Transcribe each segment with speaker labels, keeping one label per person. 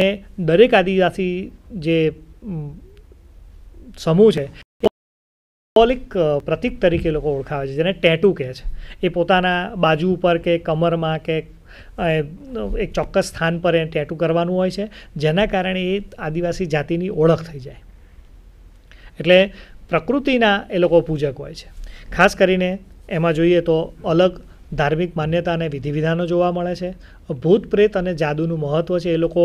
Speaker 1: અને દરેક આદિવાસી જે સમૂહ છે સિમ્બોલિક પ્રતિક તરીકે લોકો ઓળખાવે છે જેને ટેટુ કહે છે એ પોતાના બાજુ ઉપર કે કમરમાં કે એક ચોક્કસ સ્થાન પર એને ટેટુ કરવાનું હોય છે જેના કારણે એ આદિવાસી જાતિની ઓળખ થઈ જાય એટલે પ્રકૃતિના એ લોકો પૂજક હોય છે ખાસ કરીને એમાં જોઈએ તો અલગ ધાર્મિક માન્યતા અને વિધિવિધાનો જોવા મળે છે ભૂત પ્રેત અને જાદુનું મહત્ત્વ છે એ લોકો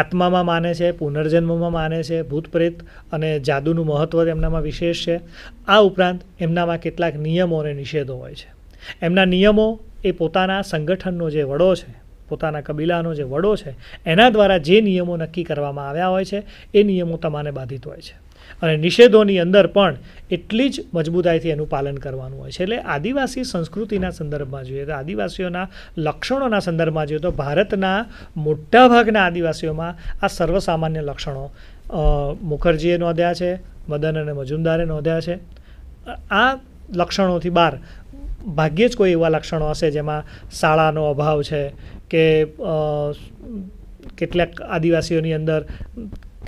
Speaker 1: આત્મામાં માને છે પુનર્જન્મમાં માને છે ભૂત પ્રેત અને જાદુનું મહત્ત્વ તેમનામાં વિશેષ છે આ ઉપરાંત એમનામાં કેટલાક નિયમો અને નિષેધો હોય છે એમના નિયમો એ પોતાના સંગઠનનો જે વડો છે પોતાના કબીલાનો જે વડો છે એના દ્વારા જે નિયમો નક્કી કરવામાં આવ્યા હોય છે એ નિયમો તમારે બાધિત હોય છે અને નિષેધોની અંદર પણ એટલી જ મજબૂતાઈથી એનું પાલન કરવાનું હોય છે એટલે આદિવાસી સંસ્કૃતિના સંદર્ભમાં જોઈએ તો આદિવાસીઓના લક્ષણોના સંદર્ભમાં જોઈએ તો ભારતના મોટાભાગના આદિવાસીઓમાં આ સર્વસામાન્ય લક્ષણો મુખર્જીએ નોંધ્યા છે મદન અને મજુમદારે નોંધ્યા છે આ લક્ષણોથી બહાર ભાગ્યે જ કોઈ એવા લક્ષણો હશે જેમાં શાળાનો અભાવ છે કે કેટલાક આદિવાસીઓની અંદર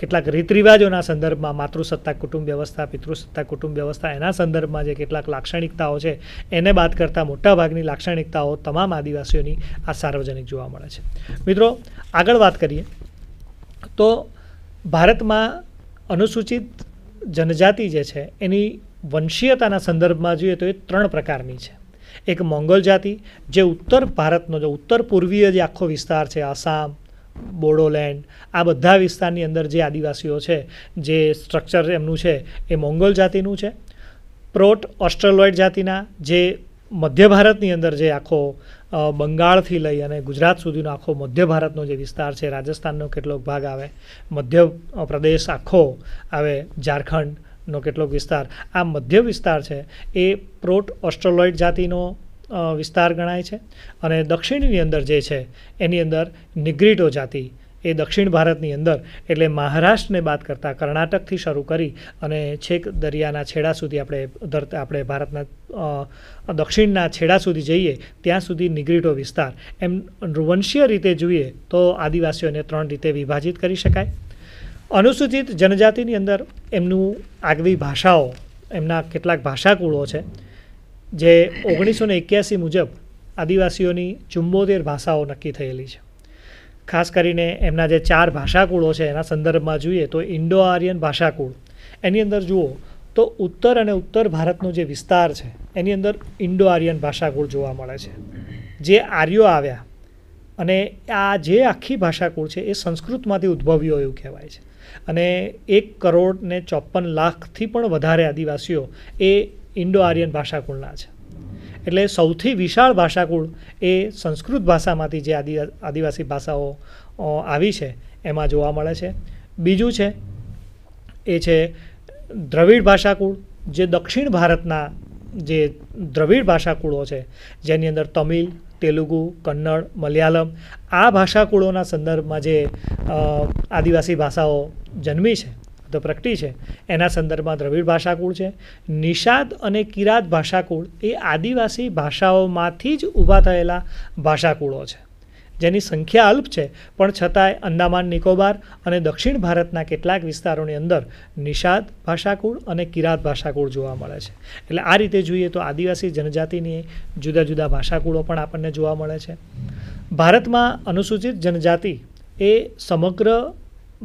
Speaker 1: કેટલાક રીત રિવાજોના સંદર્ભમાં માતૃસત્તા કુટુંબ વ્યવસ્થા પિતૃસત્તા કુટુંબ વ્યવસ્થા એના સંદર્ભમાં જે કેટલાક લાક્ષણિકતાઓ છે એને બાદ કરતાં મોટાભાગની લાક્ષણિકતાઓ તમામ આદિવાસીઓની આ સાર્વજનિક જોવા મળે છે મિત્રો આગળ વાત કરીએ તો ભારતમાં અનુસૂચિત જનજાતિ જે છે એની વંશીયતાના સંદર્ભમાં જોઈએ તો એ ત્રણ પ્રકારની છે એક મોંગોલ જાતિ જે ઉત્તર ભારતનો જે ઉત્તર પૂર્વીય જે આખો વિસ્તાર છે આસામ બોડોલેન્ડ આ બધા વિસ્તારની અંદર જે આદિવાસીઓ છે જે સ્ટ્રક્ચર એમનું છે એ મોંગોલ જાતિનું છે પ્રોટ ઓસ્ટ્રેલોઇડ જાતિના જે મધ્ય ભારતની અંદર જે આખો બંગાળથી લઈ અને ગુજરાત સુધીનો આખો મધ્ય ભારતનો જે વિસ્તાર છે રાજસ્થાનનો કેટલોક ભાગ આવે મધ્ય પ્રદેશ આખો આવે ઝારખંડનો કેટલોક વિસ્તાર આ મધ્ય વિસ્તાર છે એ પ્રોટ ઓસ્ટ્રોલોઇડ જાતિનો વિસ્તાર ગણાય છે અને દક્ષિણની અંદર જે છે એની અંદર નિગ્રીટો જાતિ એ દક્ષિણ ભારતની અંદર એટલે મહારાષ્ટ્રને બાદ કરતાં કર્ણાટકથી શરૂ કરી અને છેક દરિયાના છેડા સુધી આપણે આપણે ભારતના દક્ષિણના છેડા સુધી જઈએ ત્યાં સુધી નિગ્રીટો વિસ્તાર એમ વંશીય રીતે જોઈએ તો આદિવાસીઓને ત્રણ રીતે વિભાજિત કરી શકાય અનુસૂચિત જનજાતિની અંદર એમનું આગવી ભાષાઓ એમના કેટલાક ભાષાકુળો છે જે ઓગણીસો ને એક્યાસી મુજબ આદિવાસીઓની ચુંબોતેર ભાષાઓ નક્કી થયેલી છે ખાસ કરીને એમના જે ચાર ભાષાકુળો છે એના સંદર્ભમાં જોઈએ તો ઇન્ડો આર્યન ભાષાકુળ એની અંદર જુઓ તો ઉત્તર અને ઉત્તર ભારતનો જે વિસ્તાર છે એની અંદર ઇન્ડો આર્યન ભાષાકુળ જોવા મળે છે જે આર્યો આવ્યા અને આ જે આખી ભાષાકુળ છે એ સંસ્કૃતમાંથી ઉદ્ભવ્યો એવું કહેવાય છે અને એક કરોડ ને ચોપન લાખથી પણ વધારે આદિવાસીઓ એ ઇન્ડો આર્યન ભાષાકુળના છે એટલે સૌથી વિશાળ ભાષાકુળ એ સંસ્કૃત ભાષામાંથી જે આદિ આદિવાસી ભાષાઓ આવી છે એમાં જોવા મળે છે બીજું છે એ છે દ્રવિડ ભાષાકુળ જે દક્ષિણ ભારતના જે દ્રવિડ ભાષાકુળો છે જેની અંદર તમિલ તેલુગુ કન્નડ મલયાલમ આ ભાષાકુળોના સંદર્ભમાં જે આદિવાસી ભાષાઓ જન્મી છે ધ પ્રગટી છે એના સંદર્ભમાં દ્રવિડ ભાષાકુળ છે નિષાદ અને કિરાત ભાષાકુળ એ આદિવાસી ભાષાઓમાંથી જ ઊભા થયેલા ભાષાકુળો છે જેની સંખ્યા અલ્પ છે પણ છતાંય અંદામાન નિકોબાર અને દક્ષિણ ભારતના કેટલાક વિસ્તારોની અંદર નિષાદ ભાષાકુળ અને કિરાત ભાષાકુળ જોવા મળે છે એટલે આ રીતે જોઈએ તો આદિવાસી જનજાતિની જુદા જુદા ભાષાકુળો પણ આપણને જોવા મળે છે ભારતમાં અનુસૂચિત જનજાતિ એ સમગ્ર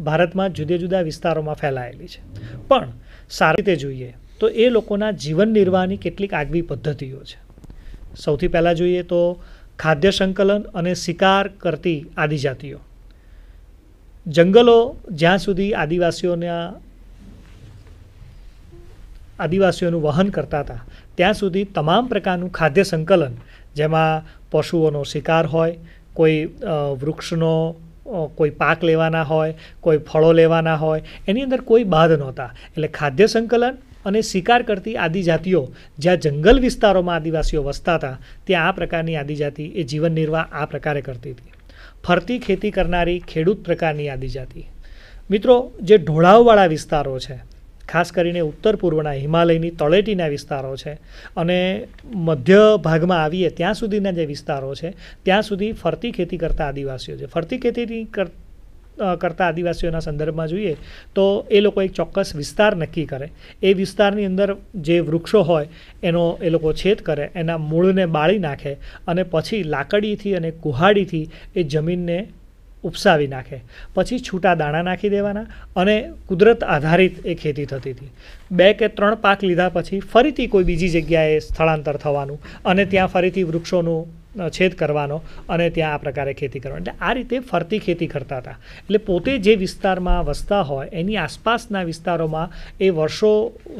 Speaker 1: ભારતમાં જુદા જુદા વિસ્તારોમાં ફેલાયેલી છે પણ સારી રીતે જોઈએ તો એ લોકોના જીવન નિર્વાહની કેટલીક આગવી પદ્ધતિઓ છે સૌથી પહેલાં જોઈએ તો ખાદ્ય સંકલન અને શિકાર કરતી આદિજાતિઓ જંગલો જ્યાં સુધી આદિવાસીઓના આદિવાસીઓનું વહન કરતા હતા ત્યાં સુધી તમામ પ્રકારનું ખાદ્ય સંકલન જેમાં પશુઓનો શિકાર હોય કોઈ વૃક્ષનો કોઈ પાક લેવાના હોય કોઈ ફળો લેવાના હોય એની અંદર કોઈ બાધ નહોતા એટલે ખાદ્ય સંકલન અને શિકાર કરતી આદિજાતિઓ જ્યાં જંગલ વિસ્તારોમાં આદિવાસીઓ વસતા હતા ત્યાં આ પ્રકારની આદિજાતિ એ જીવન નિર્વાહ આ પ્રકારે કરતી હતી ફરતી ખેતી કરનારી ખેડૂત પ્રકારની આદિજાતિ મિત્રો જે ઢોળાવવાળા વિસ્તારો છે ખાસ કરીને ઉત્તર પૂર્વના હિમાલયની તળેટીના વિસ્તારો છે અને મધ્ય ભાગમાં આવીએ ત્યાં સુધીના જે વિસ્તારો છે ત્યાં સુધી ફરતી ખેતી કરતા આદિવાસીઓ છે ફરતી ખેતીની કરતા આદિવાસીઓના સંદર્ભમાં જોઈએ તો એ લોકો એક ચોક્કસ વિસ્તાર નક્કી કરે એ વિસ્તારની અંદર જે વૃક્ષો હોય એનો એ લોકો છેદ કરે એના મૂળને બાળી નાખે અને પછી લાકડીથી અને કુહાડીથી એ જમીનને ઉપસાવી નાખે પછી છૂટા દાણા નાખી દેવાના અને કુદરત આધારિત એ ખેતી થતી હતી બે કે ત્રણ પાક લીધા પછી ફરીથી કોઈ બીજી જગ્યાએ સ્થળાંતર થવાનું અને ત્યાં ફરીથી વૃક્ષોનું છેદ કરવાનો અને ત્યાં આ પ્રકારે ખેતી કરવાની એટલે આ રીતે ફરતી ખેતી કરતા હતા એટલે પોતે જે વિસ્તારમાં વસતા હોય એની આસપાસના વિસ્તારોમાં એ વર્ષો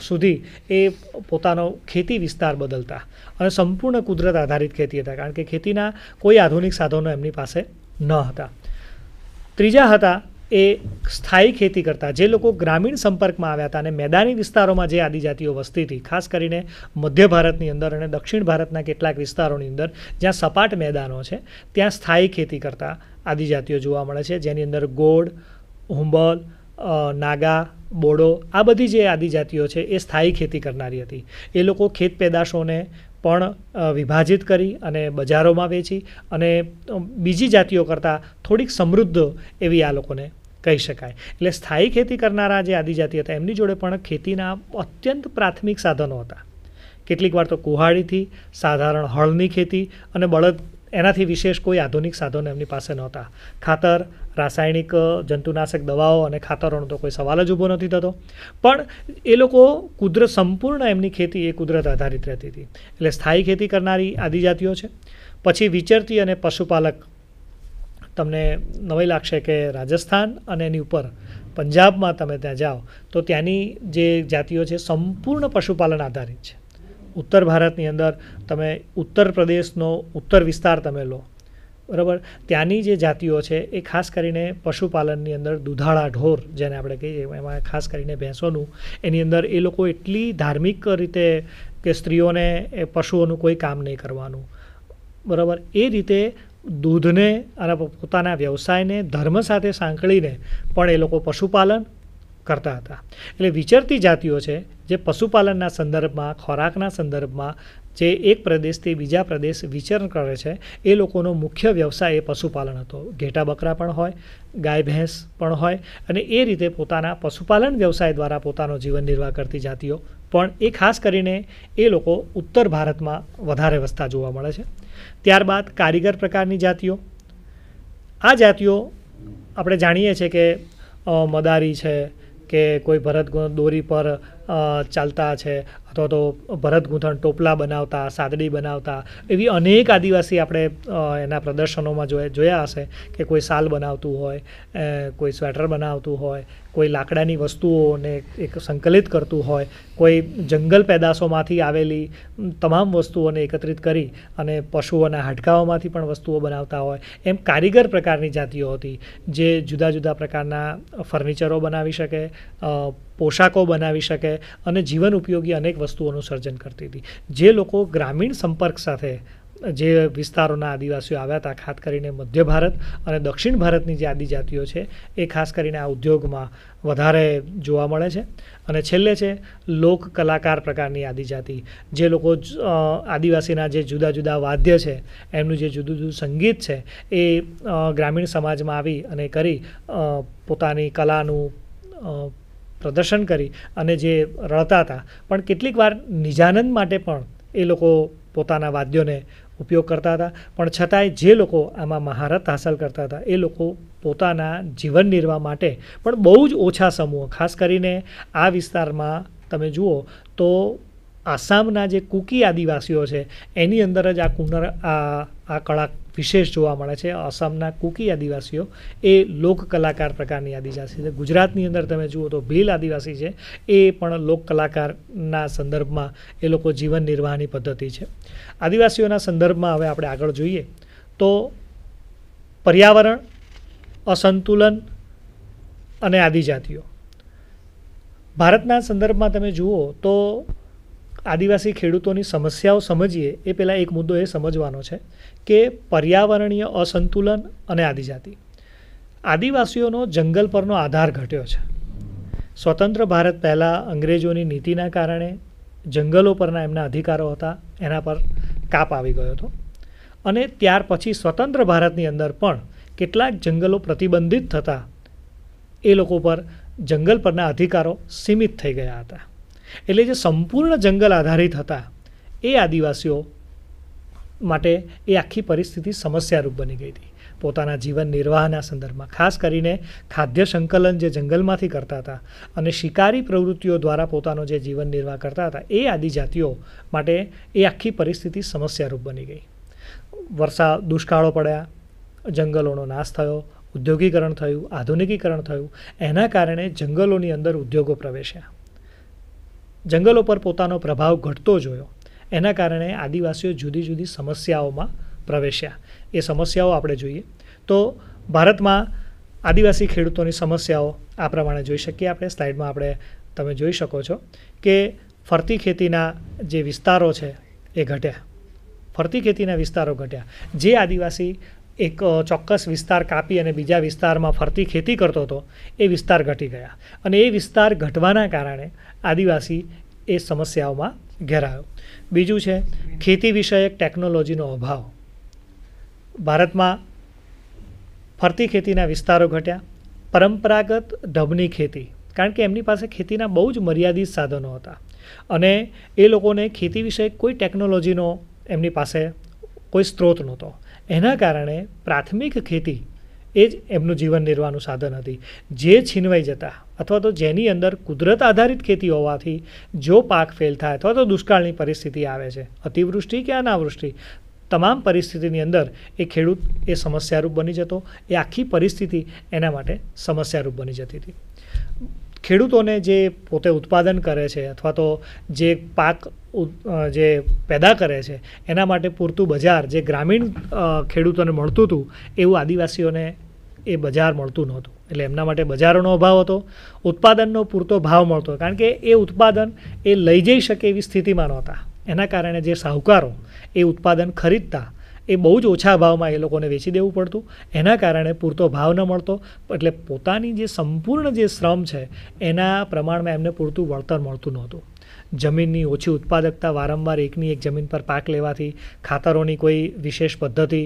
Speaker 1: સુધી એ પોતાનો ખેતી વિસ્તાર બદલતા અને સંપૂર્ણ કુદરત આધારિત ખેતી હતા કારણ કે ખેતીના કોઈ આધુનિક સાધનો એમની પાસે ન હતા ત્રીજા હતા એ સ્થાયી ખેતી કરતા જે લોકો ગ્રામીણ સંપર્કમાં આવ્યા હતા અને મેદાની વિસ્તારોમાં જે આદિજાતિઓ વસતી હતી ખાસ કરીને મધ્ય ભારતની અંદર અને દક્ષિણ ભારતના કેટલાક વિસ્તારોની અંદર જ્યાં સપાટ મેદાનો છે ત્યાં સ્થાયી ખેતી કરતા આદિજાતિઓ જોવા મળે છે જેની અંદર ગોળ હુંબલ નાગા બોડો આ બધી જે આદિજાતિઓ છે એ સ્થાયી ખેતી કરનારી હતી એ લોકો ખેત પેદાશોને પણ વિભાજિત કરી અને બજારોમાં વેચી અને બીજી જાતિઓ કરતાં થોડીક સમૃદ્ધ એવી આ લોકોને કહી શકાય એટલે સ્થાયી ખેતી કરનારા જે આદિજાતિ હતા એમની જોડે પણ ખેતીના અત્યંત પ્રાથમિક સાધનો હતા કેટલીક વાર તો કુહાડીથી સાધારણ હળની ખેતી અને બળદ એનાથી વિશેષ કોઈ આધુનિક સાધનો એમની પાસે નહોતા ખાતર રાસાયણિક જંતુનાશક દવાઓ અને ખાતરોનો તો કોઈ સવાલ જ ઊભો નથી થતો પણ એ લોકો કુદરત સંપૂર્ણ એમની ખેતી એ કુદરત આધારિત રહેતી હતી એટલે સ્થાયી ખેતી કરનારી આદિજાતિઓ છે પછી વિચરતી અને પશુપાલક તમને નવાઈ લાગશે કે રાજસ્થાન અને એની ઉપર પંજાબમાં તમે ત્યાં જાઓ તો ત્યાંની જે જાતિઓ છે સંપૂર્ણ પશુપાલન આધારિત છે ઉત્તર ભારતની અંદર તમે ઉત્તર પ્રદેશનો ઉત્તર વિસ્તાર તમે લો બરાબર ત્યાંની જે જાતિઓ છે એ ખાસ કરીને પશુપાલનની અંદર દુધાળા ઢોર જેને આપણે કહીએ એમાં ખાસ કરીને ભેંસોનું એની અંદર એ લોકો એટલી ધાર્મિક રીતે કે સ્ત્રીઓને એ પશુઓનું કોઈ કામ નહીં કરવાનું બરાબર એ રીતે દૂધને અને પોતાના વ્યવસાયને ધર્મ સાથે સાંકળીને પણ એ લોકો પશુપાલન કરતા હતા એટલે વિચરતી જાતિઓ છે જે પશુપાલનના સંદર્ભમાં ખોરાકના સંદર્ભમાં જે એક પ્રદેશથી બીજા પ્રદેશ વિચરણ કરે છે એ લોકોનો મુખ્ય વ્યવસાય એ પશુપાલન હતો ઘેટા બકરા પણ હોય ગાય ભેંસ પણ હોય અને એ રીતે પોતાના પશુપાલન વ્યવસાય દ્વારા પોતાનો જીવન નિર્વાહ કરતી જાતિઓ પણ એ ખાસ કરીને એ લોકો ઉત્તર ભારતમાં વધારે વસતા જોવા મળે છે ત્યારબાદ કારીગર પ્રકારની જાતિઓ આ જાતિઓ આપણે જાણીએ છીએ કે મદારી છે કે કોઈ ભરત દોરી પર ચાલતા છે અથવા તો ભરત ગૂંથણ ટોપલા બનાવતા સાદડી બનાવતા એવી અનેક આદિવાસી આપણે એના પ્રદર્શનોમાં જોયા જોયા હશે કે કોઈ સાલ બનાવતું હોય કોઈ સ્વેટર બનાવતું હોય કોઈ લાકડાની વસ્તુઓને એક સંકલિત કરતું હોય કોઈ જંગલ પેદાશોમાંથી આવેલી તમામ વસ્તુઓને એકત્રિત કરી અને પશુઓના હાડકાઓમાંથી પણ વસ્તુઓ બનાવતા હોય એમ કારીગર પ્રકારની જાતિઓ હતી જે જુદા જુદા પ્રકારના ફર્નિચરો બનાવી શકે પોશાકો બનાવી શકે અને જીવન ઉપયોગી અનેક વસ્તુઓનું સર્જન કરતી હતી જે લોકો ગ્રામીણ સંપર્ક સાથે જે વિસ્તારોના આદિવાસીઓ આવ્યા હતા ખાસ કરીને મધ્ય ભારત અને દક્ષિણ ભારતની જે આદિજાતિઓ છે એ ખાસ કરીને આ ઉદ્યોગમાં વધારે જોવા મળે છે અને છેલ્લે છે લોક કલાકાર પ્રકારની આદિજાતિ જે લોકો આદિવાસીના જે જુદા જુદા વાદ્ય છે એમનું જે જુદું જુદું સંગીત છે એ ગ્રામીણ સમાજમાં આવી અને કરી પોતાની કલાનું પ્રદર્શન કરી અને જે રડતા હતા પણ કેટલીક વાર નિજાનંદ માટે પણ એ લોકો પોતાના વાદ્યોને ઉપયોગ કરતા હતા પણ છતાંય જે લોકો આમાં મહારત હાંસલ કરતા હતા એ લોકો પોતાના જીવન નિર્વાહ માટે પણ બહુ જ ઓછા સમૂહ ખાસ કરીને આ વિસ્તારમાં તમે જુઓ તો આસામના જે કુકી આદિવાસીઓ છે એની અંદર જ આ કુનર આ આ કળા વિશેષ જોવા મળે છે આસામના કુકી આદિવાસીઓ એ લોક કલાકાર પ્રકારની આદિવાસી છે ગુજરાતની અંદર તમે જુઓ તો ભીલ આદિવાસી છે એ પણ લોક કલાકારના સંદર્ભમાં એ લોકો જીવન નિર્વાહની પદ્ધતિ છે આદિવાસીઓના સંદર્ભમાં હવે આપણે આગળ જોઈએ તો પર્યાવરણ અસંતુલન અને આદિજાતિઓ ભારતના સંદર્ભમાં તમે જુઓ તો આદિવાસી ખેડૂતોની સમસ્યાઓ સમજીએ એ પહેલાં એક મુદ્દો એ સમજવાનો છે કે પર્યાવરણીય અસંતુલન અને આદિજાતિ આદિવાસીઓનો જંગલ પરનો આધાર ઘટ્યો છે સ્વતંત્ર ભારત પહેલાં અંગ્રેજોની નીતિના કારણે જંગલો પરના એમના અધિકારો હતા એના પર કાપ આવી ગયો હતો અને ત્યાર પછી સ્વતંત્ર ભારતની અંદર પણ કેટલાક જંગલો પ્રતિબંધિત થતાં એ લોકો પર જંગલ પરના અધિકારો સીમિત થઈ ગયા હતા એટલે જે સંપૂર્ણ જંગલ આધારિત હતા એ આદિવાસીઓ માટે એ આખી પરિસ્થિતિ સમસ્યારૂપ બની ગઈ હતી પોતાના જીવન નિર્વાહના સંદર્ભમાં ખાસ કરીને ખાદ્ય સંકલન જે જંગલમાંથી કરતા હતા અને શિકારી પ્રવૃત્તિઓ દ્વારા પોતાનો જે જીવન નિર્વાહ કરતા હતા એ આદિજાતિઓ માટે એ આખી પરિસ્થિતિ સમસ્યારૂપ બની ગઈ વરસા દુષ્કાળો પડ્યા જંગલોનો નાશ થયો ઉદ્યોગીકરણ થયું આધુનિકીકરણ થયું એના કારણે જંગલોની અંદર ઉદ્યોગો પ્રવેશ્યા જંગલો પર પોતાનો પ્રભાવ ઘટતો જોયો એના કારણે આદિવાસીઓ જુદી જુદી સમસ્યાઓમાં પ્રવેશ્યા એ સમસ્યાઓ આપણે જોઈએ તો ભારતમાં આદિવાસી ખેડૂતોની સમસ્યાઓ આ પ્રમાણે જોઈ શકીએ આપણે સ્લાઇડમાં આપણે તમે જોઈ શકો છો કે ફરતી ખેતીના જે વિસ્તારો છે એ ઘટ્યા ફરતી ખેતીના વિસ્તારો ઘટ્યા જે આદિવાસી એક ચોક્કસ વિસ્તાર કાપી અને બીજા વિસ્તારમાં ફરતી ખેતી કરતો હતો એ વિસ્તાર ઘટી ગયા અને એ વિસ્તાર ઘટવાના કારણે આદિવાસી એ સમસ્યાઓમાં ઘેરાયો બીજું છે ખેતી વિષયક ટેકનોલોજીનો અભાવ ભારતમાં ફરતી ખેતીના વિસ્તારો ઘટ્યા પરંપરાગત ઢબની ખેતી કારણ કે એમની પાસે ખેતીના બહુ જ મર્યાદિત સાધનો હતા અને એ લોકોને ખેતી વિશે કોઈ ટેકનોલોજીનો એમની પાસે કોઈ સ્ત્રોત નહોતો એના કારણે પ્રાથમિક ખેતી એ જ એમનું જીવન નિર્વાહનું સાધન હતી જે છીનવાઈ જતા અથવા તો જેની અંદર કુદરત આધારિત ખેતી હોવાથી જો પાક ફેલ થાય અથવા તો દુષ્કાળની પરિસ્થિતિ આવે છે અતિવૃષ્ટિ કે અનાવૃષ્ટિ તમામ પરિસ્થિતિની અંદર એ ખેડૂત એ સમસ્યારૂપ બની જતો એ આખી પરિસ્થિતિ એના માટે સમસ્યારૂપ બની જતી હતી ખેડૂતોને જે પોતે ઉત્પાદન કરે છે અથવા તો જે પાક જે પેદા કરે છે એના માટે પૂરતું બજાર જે ગ્રામીણ ખેડૂતોને મળતું હતું એવું આદિવાસીઓને એ બજાર મળતું નહોતું એટલે એમના માટે બજારોનો અભાવ હતો ઉત્પાદનનો પૂરતો ભાવ મળતો કારણ કે એ ઉત્પાદન એ લઈ જઈ શકે એવી સ્થિતિમાં નહોતા એના કારણે જે સાહુકારો એ ઉત્પાદન ખરીદતા એ બહુ જ ઓછા ભાવમાં એ લોકોને વેચી દેવું પડતું એના કારણે પૂરતો ભાવ ન મળતો એટલે પોતાની જે સંપૂર્ણ જે શ્રમ છે એના પ્રમાણમાં એમને પૂરતું વળતર મળતું નહોતું જમીનની ઓછી ઉત્પાદકતા વારંવાર એકની એક જમીન પર પાક લેવાથી ખાતરોની કોઈ વિશેષ પદ્ધતિ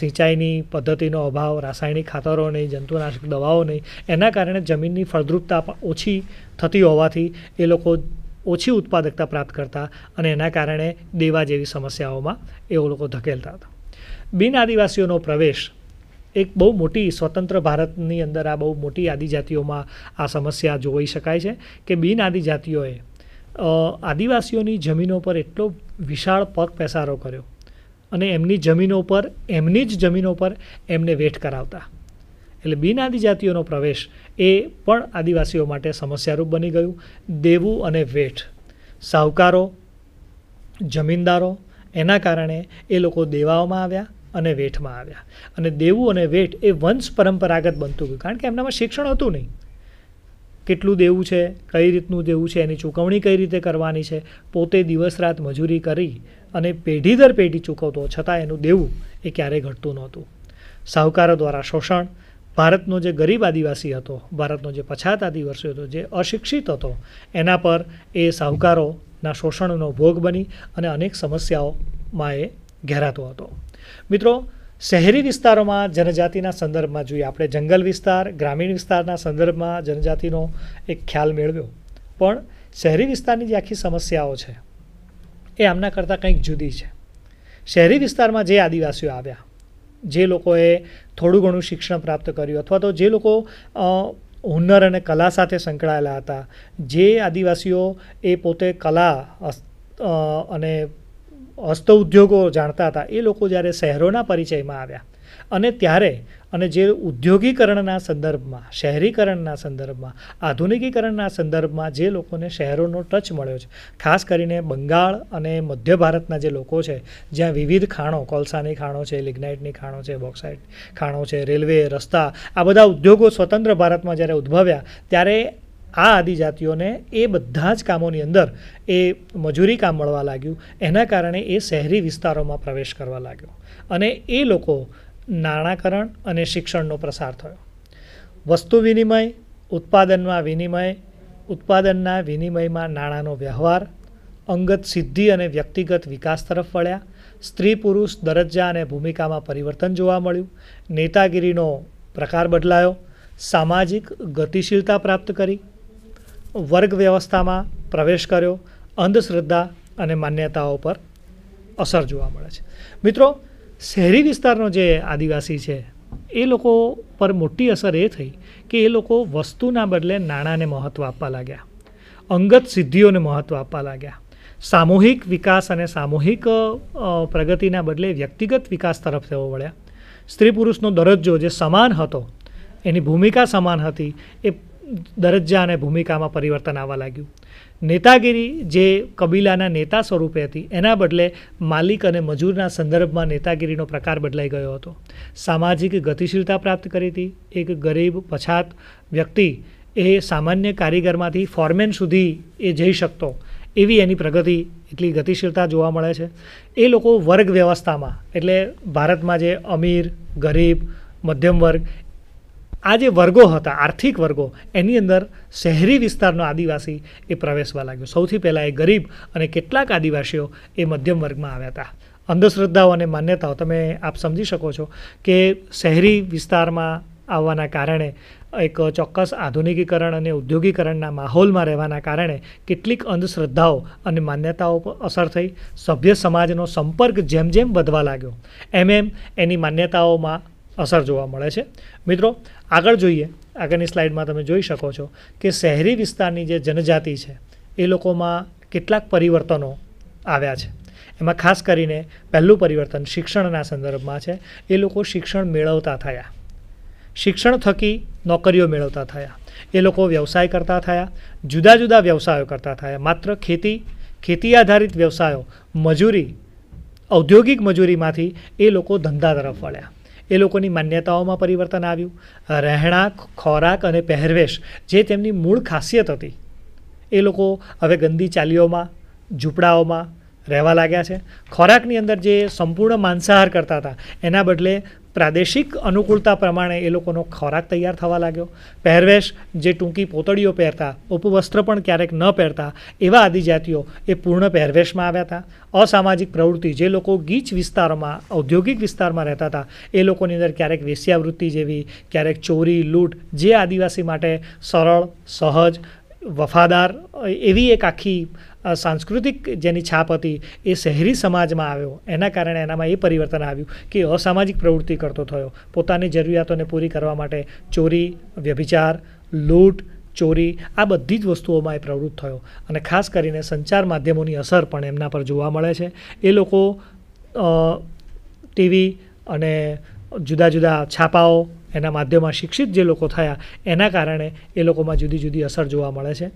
Speaker 1: સિંચાઈની પદ્ધતિનો અભાવ રાસાયણિક ખાતરો નહીં જંતુનાશક દવાઓ નહીં એના કારણે જમીનની ફળદ્રુપતા ઓછી થતી હોવાથી એ લોકો ઓછી ઉત્પાદકતા પ્રાપ્ત કરતા અને એના કારણે દેવા જેવી સમસ્યાઓમાં એઓ લોકો ધકેલતા હતા બિન આદિવાસીઓનો પ્રવેશ એક બહુ મોટી સ્વતંત્ર ભારતની અંદર આ બહુ મોટી આદિજાતિઓમાં આ સમસ્યા જોઈ શકાય છે કે બિન આદિજાતિઓએ આદિવાસીઓની જમીનો પર એટલો વિશાળ પગ પેસારો કર્યો અને એમની જમીનો પર એમની જ જમીનો પર એમને વેઠ કરાવતા એટલે બિન આદિજાતિઓનો પ્રવેશ એ પણ આદિવાસીઓ માટે સમસ્યારૂપ બની ગયું દેવું અને વેઠ સાહુકારો જમીનદારો એના કારણે એ લોકો દેવાઓમાં આવ્યા અને વેઠમાં આવ્યા અને દેવું અને વેઠ એ વંશ પરંપરાગત બનતું ગયું કારણ કે એમનામાં શિક્ષણ હતું નહીં કેટલું દેવું છે કઈ રીતનું દેવું છે એની ચૂકવણી કઈ રીતે કરવાની છે પોતે દિવસ રાત મજૂરી કરી અને પેઢી દર પેઢી ચૂકવતો છતાં એનું દેવું એ ક્યારેય ઘટતું નહોતું સાહુકારો દ્વારા શોષણ ભારતનો જે ગરીબ આદિવાસી હતો ભારતનો જે પછાત આદિવાસી હતો જે અશિક્ષિત હતો એના પર એ સાહુકારોના શોષણનો ભોગ બની અને અનેક સમસ્યાઓમાં એ ઘેરાતો હતો મિત્રો શહેરી વિસ્તારોમાં જનજાતિના સંદર્ભમાં જોઈએ આપણે જંગલ વિસ્તાર ગ્રામીણ વિસ્તારના સંદર્ભમાં જનજાતિનો એક ખ્યાલ મેળવ્યો પણ શહેરી વિસ્તારની જે આખી સમસ્યાઓ છે એ આમના કરતાં કંઈક જુદી છે શહેરી વિસ્તારમાં જે આદિવાસીઓ આવ્યા જે લોકોએ થોડું ઘણું શિક્ષણ પ્રાપ્ત કર્યું અથવા તો જે લોકો હુનર અને કલા સાથે સંકળાયેલા હતા જે આદિવાસીઓ એ પોતે કલા અને હસ્ત ઉદ્યોગો જાણતા હતા એ લોકો જ્યારે શહેરોના પરિચયમાં આવ્યા અને ત્યારે અને જે ઉદ્યોગીકરણના સંદર્ભમાં શહેરીકરણના સંદર્ભમાં આધુનિકીકરણના સંદર્ભમાં જે લોકોને શહેરોનો ટચ મળ્યો છે ખાસ કરીને બંગાળ અને મધ્ય ભારતના જે લોકો છે જ્યાં વિવિધ ખાણો કોલસાની ખાણો છે લિગ્નાઇટની ખાણો છે બોક્સાઇટ ખાણો છે રેલવે રસ્તા આ બધા ઉદ્યોગો સ્વતંત્ર ભારતમાં જ્યારે ઉદ્ભવ્યા ત્યારે આ આદિજાતિઓને એ બધા જ કામોની અંદર એ મજૂરી કામ મળવા લાગ્યું એના કારણે એ શહેરી વિસ્તારોમાં પ્રવેશ કરવા લાગ્યો અને એ લોકો નાણાકરણ અને શિક્ષણનો પ્રસાર થયો વસ્તુ વિનિમય ઉત્પાદનમાં વિનિમય ઉત્પાદનના વિનિમયમાં નાણાંનો વ્યવહાર અંગત સિદ્ધિ અને વ્યક્તિગત વિકાસ તરફ વળ્યા સ્ત્રી પુરુષ દરજ્જા અને ભૂમિકામાં પરિવર્તન જોવા મળ્યું નેતાગીરીનો પ્રકાર બદલાયો સામાજિક ગતિશીલતા પ્રાપ્ત કરી વર્ગ વ્યવસ્થામાં પ્રવેશ કર્યો અંધશ્રદ્ધા અને માન્યતાઓ પર અસર જોવા મળે છે મિત્રો શહેરી વિસ્તારનો જે આદિવાસી છે એ લોકો પર મોટી અસર એ થઈ કે એ લોકો વસ્તુના બદલે નાણાંને મહત્ત્વ આપવા લાગ્યા અંગત સિદ્ધિઓને મહત્ત્વ આપવા લાગ્યા સામૂહિક વિકાસ અને સામૂહિક પ્રગતિના બદલે વ્યક્તિગત વિકાસ તરફ તેઓ વળ્યા સ્ત્રી પુરુષનો દરજ્જો જે સમાન હતો એની ભૂમિકા સમાન હતી એ દરજ્જા અને ભૂમિકામાં પરિવર્તન આવવા લાગ્યું નેતાગીરી જે કબીલાના નેતા સ્વરૂપે હતી એના બદલે માલિક અને મજૂરના સંદર્ભમાં નેતાગીરીનો પ્રકાર બદલાઈ ગયો હતો સામાજિક ગતિશીલતા પ્રાપ્ત કરી હતી એક ગરીબ પછાત વ્યક્તિ એ સામાન્ય કારીગરમાંથી ફોરમેન સુધી એ જઈ શકતો એવી એની પ્રગતિ એટલી ગતિશીલતા જોવા મળે છે એ લોકો વર્ગ વ્યવસ્થામાં એટલે ભારતમાં જે અમીર ગરીબ મધ્યમ વર્ગ આ જે વર્ગો હતા આર્થિક વર્ગો એની અંદર શહેરી વિસ્તારનો આદિવાસી એ પ્રવેશવા લાગ્યો સૌથી પહેલાં એ ગરીબ અને કેટલાક આદિવાસીઓ એ મધ્યમ વર્ગમાં આવ્યા હતા અંધશ્રદ્ધાઓ અને માન્યતાઓ તમે આપ સમજી શકો છો કે શહેરી વિસ્તારમાં આવવાના કારણે એક ચોક્કસ આધુનિકીકરણ અને ઉદ્યોગીકરણના માહોલમાં રહેવાના કારણે કેટલીક અંધશ્રદ્ધાઓ અને માન્યતાઓ પર અસર થઈ સભ્ય સમાજનો સંપર્ક જેમ જેમ વધવા લાગ્યો એમ એમ એની માન્યતાઓમાં અસર જોવા મળે છે મિત્રો આગળ જોઈએ આગળની સ્લાઇડમાં તમે જોઈ શકો છો કે શહેરી વિસ્તારની જે જનજાતિ છે એ લોકોમાં કેટલાક પરિવર્તનો આવ્યા છે એમાં ખાસ કરીને પહેલું પરિવર્તન શિક્ષણના સંદર્ભમાં છે એ લોકો શિક્ષણ મેળવતા થયા શિક્ષણ થકી નોકરીઓ મેળવતા થયા એ લોકો વ્યવસાય કરતા થયા જુદા જુદા વ્યવસાયો કરતા થયા માત્ર ખેતી ખેતી આધારિત વ્યવસાયો મજૂરી ઔદ્યોગિક મજૂરીમાંથી એ લોકો ધંધા તરફ વળ્યા એ લોકોની માન્યતાઓમાં પરિવર્તન આવ્યું રહેણાંક ખોરાક અને પહેરવેશ જે તેમની મૂળ ખાસિયત હતી એ લોકો હવે ગંદી ચાલીઓમાં ઝૂંપડાઓમાં રહેવા લાગ્યા છે ખોરાકની અંદર જે સંપૂર્ણ માંસાહાર કરતા હતા એના બદલે પ્રાદેશિક અનુકૂળતા પ્રમાણે એ લોકોનો ખોરાક તૈયાર થવા લાગ્યો પહેરવેશ જે ટૂંકી પોતળીઓ પહેરતા ઉપવસ્ત્ર પણ ક્યારેક ન પહેરતા એવા આદિજાતિઓ એ પૂર્ણ પહેરવેશમાં આવ્યા હતા અસામાજિક પ્રવૃત્તિ જે લોકો ગીચ વિસ્તારોમાં ઔદ્યોગિક વિસ્તારમાં રહેતા હતા એ લોકોની અંદર ક્યારેક વેશ્યાવૃત્તિ જેવી ક્યારેક ચોરી લૂંટ જે આદિવાસી માટે સરળ સહજ વફાદાર એવી એક આખી સાંસ્કૃતિક જેની છાપ હતી એ શહેરી સમાજમાં આવ્યો એના કારણે એનામાં એ પરિવર્તન આવ્યું કે અસામાજિક પ્રવૃત્તિ કરતો થયો પોતાની જરૂરિયાતોને પૂરી કરવા માટે ચોરી વ્યભિચાર લૂંટ ચોરી આ બધી જ વસ્તુઓમાં એ પ્રવૃત્ત થયો અને ખાસ કરીને સંચાર માધ્યમોની અસર પણ એમના પર જોવા મળે છે એ લોકો ટીવી અને જુદા જુદા છાપાઓ એના માધ્યમમાં શિક્ષિત જે લોકો થયા એના કારણે એ લોકોમાં જુદી જુદી અસર જોવા મળે છે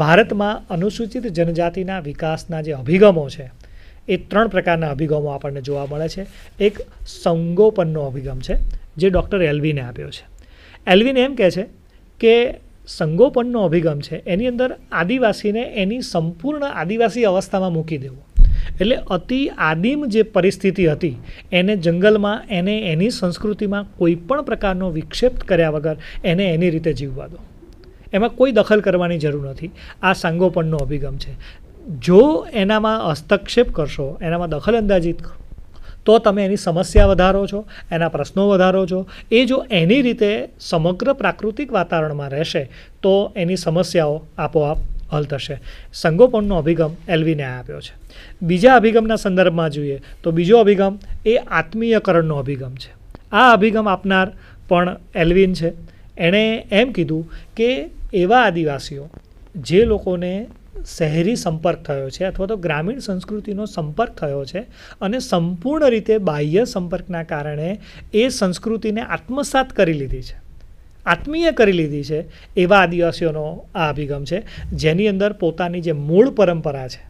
Speaker 1: ભારતમાં અનુસૂચિત જનજાતિના વિકાસના જે અભિગમો છે એ ત્રણ પ્રકારના અભિગમો આપણને જોવા મળે છે એક સંગોપનનો અભિગમ છે જે ડૉક્ટર એલ્વિને આપ્યો છે એલ્વિન એમ કહે છે કે સંગોપનનો અભિગમ છે એની અંદર આદિવાસીને એની સંપૂર્ણ આદિવાસી અવસ્થામાં મૂકી દેવું એટલે અતિ આદિમ જે પરિસ્થિતિ હતી એને જંગલમાં એને એની સંસ્કૃતિમાં કોઈ પણ પ્રકારનો વિક્ષેપ કર્યા વગર એને એની રીતે જીવવા દો એમાં કોઈ દખલ કરવાની જરૂર નથી આ સાંગોપણનો અભિગમ છે જો એનામાં હસ્તક્ષેપ કરશો એનામાં દખલ અંદાજી તો તમે એની સમસ્યા વધારો છો એના પ્રશ્નો વધારો છો એ જો એની રીતે સમગ્ર પ્રાકૃતિક વાતાવરણમાં રહેશે તો એની સમસ્યાઓ આપોઆપ હલ થશે સંગોપનનો અભિગમ એલવીને આપ્યો છે બીજા અભિગમના સંદર્ભમાં જોઈએ તો બીજો અભિગમ એ આત્મીયકરણનો અભિગમ છે આ અભિગમ આપનાર પણ એલવિન છે એણે એમ કીધું કે એવા આદિવાસીઓ જે લોકોને શહેરી સંપર્ક થયો છે અથવા તો ગ્રામીણ સંસ્કૃતિનો સંપર્ક થયો છે અને સંપૂર્ણ રીતે બાહ્ય સંપર્કના કારણે એ સંસ્કૃતિને આત્મસાત કરી લીધી છે આત્મીય કરી લીધી છે એવા આદિવાસીઓનો આ અભિગમ છે જેની અંદર પોતાની જે મૂળ પરંપરા છે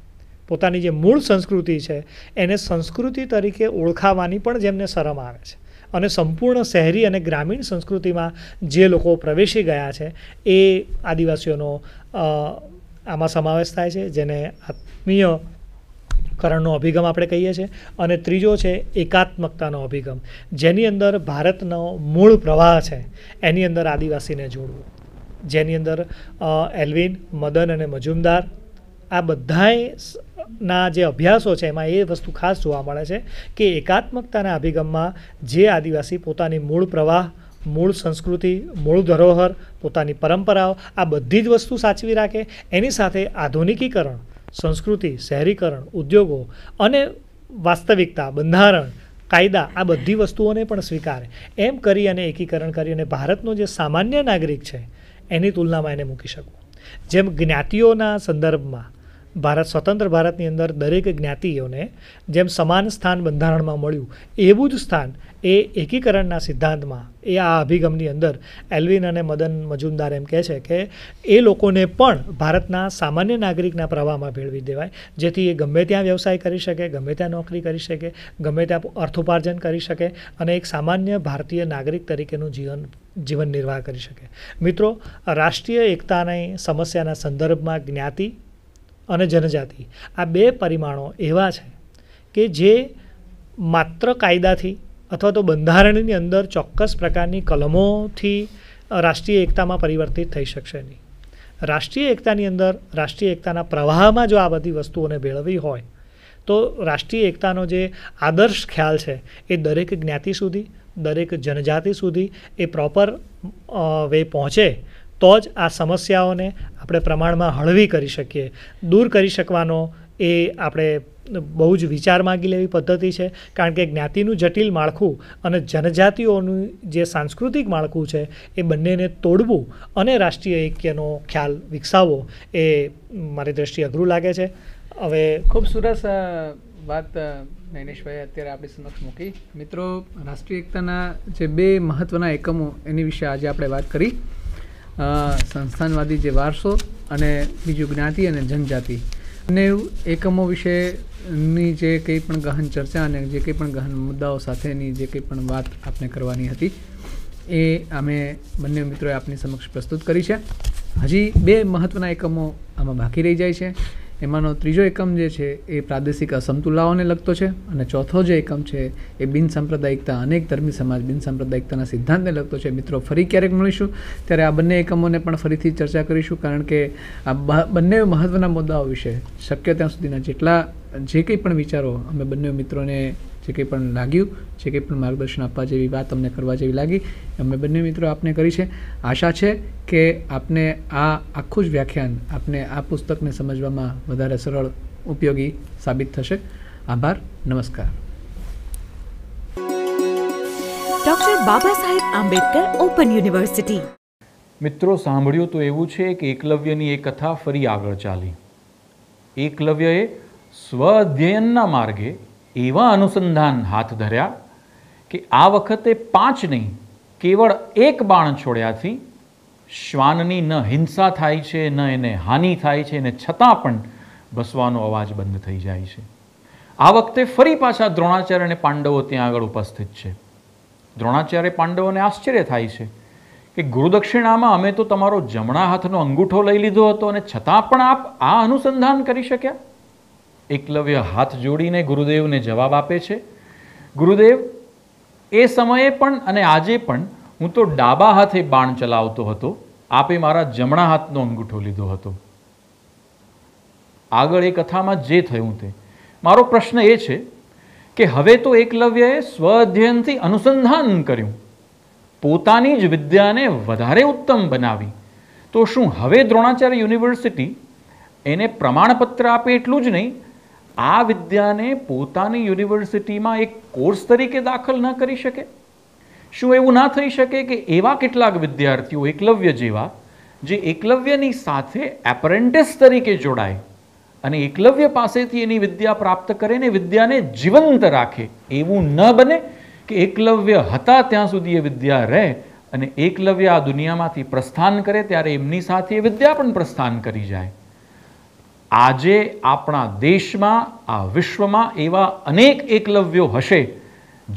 Speaker 1: પોતાની જે મૂળ સંસ્કૃતિ છે એને સંસ્કૃતિ તરીકે ઓળખાવાની પણ જેમને શરમ આવે છે અને સંપૂર્ણ શહેરી અને ગ્રામીણ સંસ્કૃતિમાં જે લોકો પ્રવેશી ગયા છે એ આદિવાસીઓનો આમાં સમાવેશ થાય છે જેને આત્મીય કરણનો અભિગમ આપણે કહીએ છીએ અને ત્રીજો છે એકાત્મકતાનો અભિગમ જેની અંદર ભારતનો મૂળ પ્રવાહ છે એની અંદર આદિવાસીને જોડવું જેની અંદર એલ્વિન મદન અને મજુમદાર આ બધાએ ના જે અભ્યાસો છે એમાં એ વસ્તુ ખાસ જોવા મળે છે કે એકાત્મકતાના અભિગમમાં જે આદિવાસી પોતાની મૂળ પ્રવાહ મૂળ સંસ્કૃતિ મૂળ ધરોહર પોતાની પરંપરાઓ આ બધી જ વસ્તુ સાચવી રાખે એની સાથે આધુનિકીકરણ સંસ્કૃતિ શહેરીકરણ ઉદ્યોગો અને વાસ્તવિકતા બંધારણ કાયદા આ બધી વસ્તુઓને પણ સ્વીકારે એમ કરી અને એકીકરણ કરી અને ભારતનો જે સામાન્ય નાગરિક છે એની તુલનામાં એને મૂકી શકું જેમ જ્ઞાતિઓના સંદર્ભમાં ભારત સ્વતંત્ર ભારતની અંદર દરેક જ્ઞાતિઓને જેમ સમાન સ્થાન બંધારણમાં મળ્યું એવું જ સ્થાન એ એકીકરણના સિદ્ધાંતમાં એ આ અભિગમની અંદર એલ્વિન અને મદન મજુમદાર એમ કહે છે કે એ લોકોને પણ ભારતના સામાન્ય નાગરિકના પ્રવાહમાં ભેળવી દેવાય જેથી એ ગમે ત્યાં વ્યવસાય કરી શકે ગમે ત્યાં નોકરી કરી શકે ગમે ત્યાં અર્થોપાર્જન કરી શકે અને એક સામાન્ય ભારતીય નાગરિક તરીકેનું જીવન જીવન નિર્વાહ કરી શકે મિત્રો રાષ્ટ્રીય એકતાની સમસ્યાના સંદર્ભમાં જ્ઞાતિ અને જનજાતિ આ બે પરિમાણો એવા છે કે જે માત્ર કાયદાથી અથવા તો બંધારણની અંદર ચોક્કસ પ્રકારની કલમોથી રાષ્ટ્રીય એકતામાં પરિવર્તિત થઈ શકશે નહીં રાષ્ટ્રીય એકતાની અંદર રાષ્ટ્રીય એકતાના પ્રવાહમાં જો આ બધી વસ્તુઓને ભેળવવી હોય તો રાષ્ટ્રીય એકતાનો જે આદર્શ ખ્યાલ છે એ દરેક જ્ઞાતિ સુધી દરેક જનજાતિ સુધી એ પ્રોપર વે પહોંચે તો જ આ સમસ્યાઓને આપણે પ્રમાણમાં હળવી કરી શકીએ દૂર કરી શકવાનો એ આપણે બહુ જ વિચાર માગી લેવી પદ્ધતિ છે કારણ કે જ્ઞાતિનું જટિલ માળખું અને જનજાતિઓનું જે સાંસ્કૃતિક માળખું છે એ બંનેને તોડવું અને રાષ્ટ્રીય ઐક્યનો ખ્યાલ વિકસાવવો એ મારી દ્રષ્ટિએ અઘરું લાગે છે હવે
Speaker 2: ખૂબ સરસ વાત નૈનેશભાઈ અત્યારે આપણી સમક્ષ મૂકી મિત્રો રાષ્ટ્રીય એકતાના જે બે મહત્ત્વના એકમો એની વિશે આજે આપણે વાત કરી સંસ્થાનવાદી જે વારસો અને બીજું જ્ઞાતિ અને જનજાતિ અને એકમો વિશેની જે કંઈ પણ ગહન ચર્ચા અને જે કંઈ પણ ગહન મુદ્દાઓ સાથેની જે કંઈ પણ વાત આપને કરવાની હતી એ અમે બંને મિત્રોએ આપની સમક્ષ પ્રસ્તુત કરી છે હજી બે મહત્ત્વના એકમો આમાં બાકી રહી જાય છે એમાંનો ત્રીજો એકમ જે છે એ પ્રાદેશિક અસમતુલાઓને લગતો છે અને ચોથો જે એકમ છે એ બિનસાંપ્રદાયિકતા અનેક ધર્મી સમાજ બિનસાંપ્રદાયિકતાના સિદ્ધાંતને લગતો છે મિત્રો ફરી ક્યારેક મળીશું ત્યારે આ બંને એકમોને પણ ફરીથી ચર્ચા કરીશું કારણ કે આ બંને મહત્ત્વના મુદ્દાઓ વિશે શક્ય ત્યાં સુધીના જેટલા જે કંઈ પણ વિચારો અમે બંને મિત્રોને જે કંઈ પણ લાગ્યું જે કંઈ પણ માર્ગદર્શન આપવા જેવી વાત અમને કરવા જેવી લાગી અમે બંને મિત્રો આપને કરી છે આશા છે કે આપને આ આખું જ વ્યાખ્યાન આપને આ પુસ્તકને સમજવામાં વધારે સરળ ઉપયોગી સાબિત થશે આભાર નમસ્કાર
Speaker 1: ડોક્ટર બાબા સાહેબ આંબેડકર ઓપન યુનિવર્સિટી
Speaker 2: મિત્રો
Speaker 3: સાંભળ્યું તો એવું છે કે એકલવ્યની એ કથા ફરી આગળ ચાલી એકલવ્યએ સ્વ અધ્યયનના માર્ગે એવા અનુસંધાન હાથ ધર્યા કે આ વખતે પાંચ નહીં કેવળ એક બાણ છોડ્યાથી શ્વાનની ન હિંસા થાય છે ન એને હાનિ થાય છે ને છતાં પણ બસવાનો અવાજ બંધ થઈ જાય છે આ વખતે ફરી પાછા દ્રોણાચાર્ય અને પાંડવો ત્યાં આગળ ઉપસ્થિત છે દ્રોણાચાર્ય પાંડવોને આશ્ચર્ય થાય છે કે ગુરુદક્ષિણામાં અમે તો તમારો જમણા હાથનો અંગૂઠો લઈ લીધો હતો અને છતાં પણ આપ આ અનુસંધાન કરી શક્યા એકલવ્ય હાથ જોડીને ગુરુદેવને જવાબ આપે છે ગુરુદેવ એ સમયે પણ અને આજે પણ હું તો ડાબા હાથે બાણ ચલાવતો હતો આપે મારા જમણા હાથનો અંગૂઠો લીધો હતો આગળ એ કથામાં જે થયું તે મારો પ્રશ્ન એ છે કે હવે તો એકલવ્યએ અધ્યયનથી અનુસંધાન કર્યું પોતાની જ વિદ્યાને વધારે ઉત્તમ બનાવી તો શું હવે દ્રોણાચાર્ય યુનિવર્સિટી એને પ્રમાણપત્ર આપે એટલું જ નહીં આ વિદ્યાને પોતાની યુનિવર્સિટીમાં એક કોર્સ તરીકે દાખલ ન કરી શકે શું એવું ના થઈ શકે કે એવા કેટલાક વિદ્યાર્થીઓ એકલવ્ય જેવા જે એકલવ્યની સાથે એપરેન્ટિસ તરીકે જોડાય અને એકલવ્ય પાસેથી એની વિદ્યા પ્રાપ્ત કરે ને વિદ્યાને જીવંત રાખે એવું ન બને કે એકલવ્ય હતા ત્યાં સુધી એ વિદ્યા રહે અને એકલવ્ય આ દુનિયામાંથી પ્રસ્થાન કરે ત્યારે એમની સાથે વિદ્યા પણ પ્રસ્થાન કરી જાય આજે આપણા દેશમાં આ વિશ્વમાં એવા અનેક એકલવ્યો હશે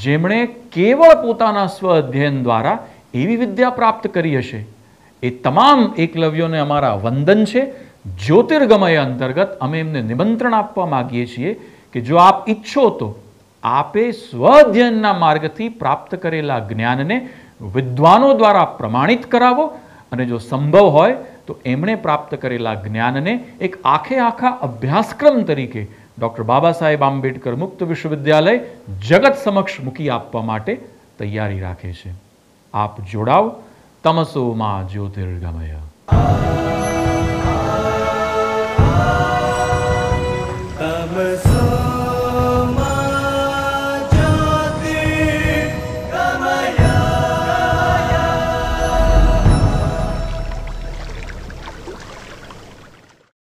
Speaker 3: જેમણે કેવળ પોતાના સ્વ અધ્યયન દ્વારા એવી વિદ્યા પ્રાપ્ત કરી હશે એ તમામ એકલવ્યોને અમારા વંદન છે જ્યોતિર્ગમય અંતર્ગત અમે એમને નિમંત્રણ આપવા માગીએ છીએ કે જો આપ ઈચ્છો તો આપે સ્વ અધ્યયનના માર્ગથી પ્રાપ્ત કરેલા જ્ઞાનને વિદ્વાનો દ્વારા પ્રમાણિત કરાવો અને જો સંભવ હોય તો એમણે પ્રાપ્ત કરેલા જ્ઞાનને એક આખે આખા અભ્યાસક્રમ તરીકે ડૉક્ટર બાબા સાહેબ આંબેડકર મુક્ત વિશ્વવિદ્યાલય જગત સમક્ષ મૂકી આપવા માટે તૈયારી રાખે છે આપ જોડાવ તમસોમાં જ્યોતિર્ગમય